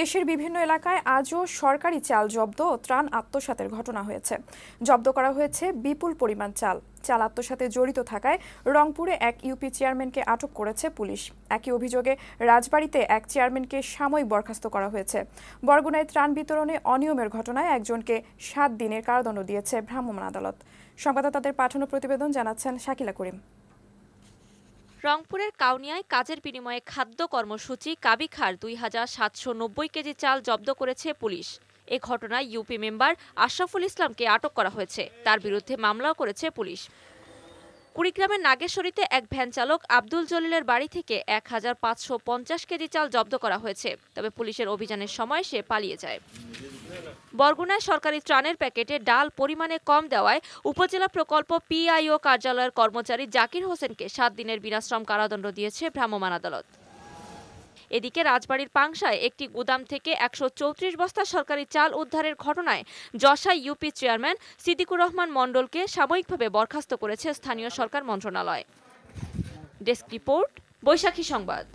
দেশের বিভিন্ন এলাকায় আজও সরকারি চাল জব্দ ত্রাণ আত্মসাতের ঘটনা হয়েছে জব্দ করা হয়েছে বিপুল পরিমাণ চাল চাল আত্মসাতে জড়িত থাকায় রংপুরে এক ইউপি চেয়ারম্যানকে আটক করেছে পুলিশ একই অভিযোগে রাজবাড়িতে এক চেয়ারম্যানকে সাময়িক বরখাস্ত করা হয়েছে বরগুনায় ত্রাণ বিতরণে অনিয়মের ঘটনায় একজনকে সাত দিনের কারাদণ্ড দিয়েছে ভ্রাম্যমাণ আদালত সংবাদদাতাদের পাঠানো প্রতিবেদন জানাচ্ছেন শাকিলা করিম রংপুরের কাউনিয়ায় কাজের বিনিময়ে খাদ্য কর্মসূচি কাবিখার দুই হাজার সাতশো নব্বই কেজি চাল জব্দ করেছে পুলিশ এ ঘটনায় ইউপি মেম্বার আশরাফুল ইসলামকে আটক করা হয়েছে তার বিরুদ্ধে মামলাও করেছে পুলিশ কুড়িগ্রামের নাগেশ্বরীতে এক ভ্যান চালক আব্দুল জলিলের বাড়ি থেকে এক হাজার পাঁচশো পঞ্চাশ কেজি চাল জব্দ করা হয়েছে তবে পুলিশের অভিযানের সময় সে পালিয়ে যায় বরগুনায় সরকারি ত্রাণের প্যাকেটে ডাল পরিমাণে কম দেওয়ায় উপজেলা প্রকল্প পিআইও কার্যালয়ের কর্মচারী জাকির হোসেনকে সাত দিনের বিনাশ্রম কারাদণ্ড দিয়েছে ভ্রাম্যমাণ আদালত এদিকে রাজবাড়ির পাংশায় একটি গুদাম থেকে একশো বস্তা সরকারি চাল উদ্ধারের ঘটনায় যশাই ইউপি চেয়ারম্যান সিদ্দিকুর রহমান মণ্ডলকে সাময়িকভাবে বরখাস্ত করেছে স্থানীয় সরকার মন্ত্রণালয় ডেস্ক রিপোর্ট বৈশাখী সংবাদ